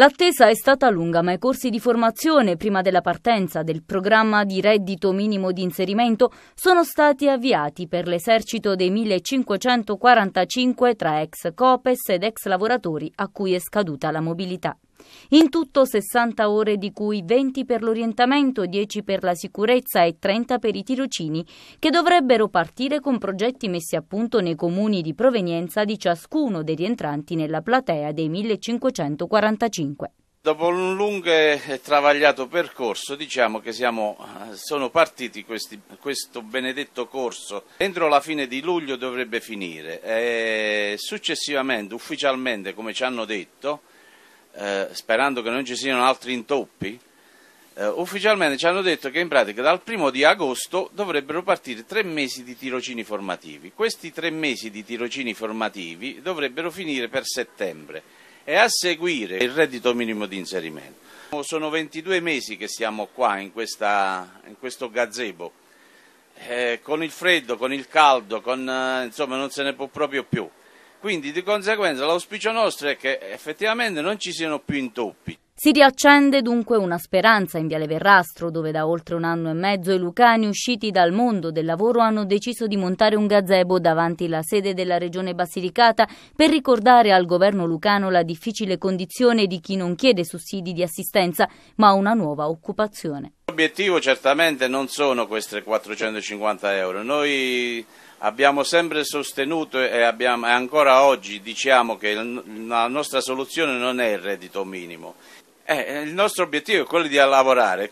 L'attesa è stata lunga, ma i corsi di formazione prima della partenza del programma di reddito minimo di inserimento sono stati avviati per l'esercito dei 1545 tra ex COPES ed ex lavoratori a cui è scaduta la mobilità. In tutto 60 ore di cui 20 per l'orientamento, 10 per la sicurezza e 30 per i tirocini, che dovrebbero partire con progetti messi a punto nei comuni di provenienza di ciascuno dei rientranti nella platea dei 1545. Dopo un lungo e travagliato percorso diciamo che siamo, eh, sono partiti questi, questo benedetto corso. Entro la fine di luglio dovrebbe finire e successivamente, ufficialmente come ci hanno detto, eh, sperando che non ci siano altri intoppi, eh, ufficialmente ci hanno detto che in pratica dal primo di agosto dovrebbero partire tre mesi di tirocini formativi. Questi tre mesi di tirocini formativi dovrebbero finire per settembre e a seguire il reddito minimo di inserimento. Sono 22 mesi che siamo qua in, questa, in questo gazebo, eh, con il freddo, con il caldo, con, eh, insomma non se ne può proprio più. Quindi di conseguenza l'auspicio nostro è che effettivamente non ci siano più intoppi. Si riaccende dunque una speranza in Viale Verrastro, dove da oltre un anno e mezzo i lucani usciti dal mondo del lavoro hanno deciso di montare un gazebo davanti alla sede della Regione Basilicata per ricordare al governo lucano la difficile condizione di chi non chiede sussidi di assistenza, ma una nuova occupazione. L'obiettivo certamente non sono queste 450 euro, noi abbiamo sempre sostenuto e, abbiamo, e ancora oggi diciamo che la nostra soluzione non è il reddito minimo, eh, il nostro obiettivo è quello di lavorare,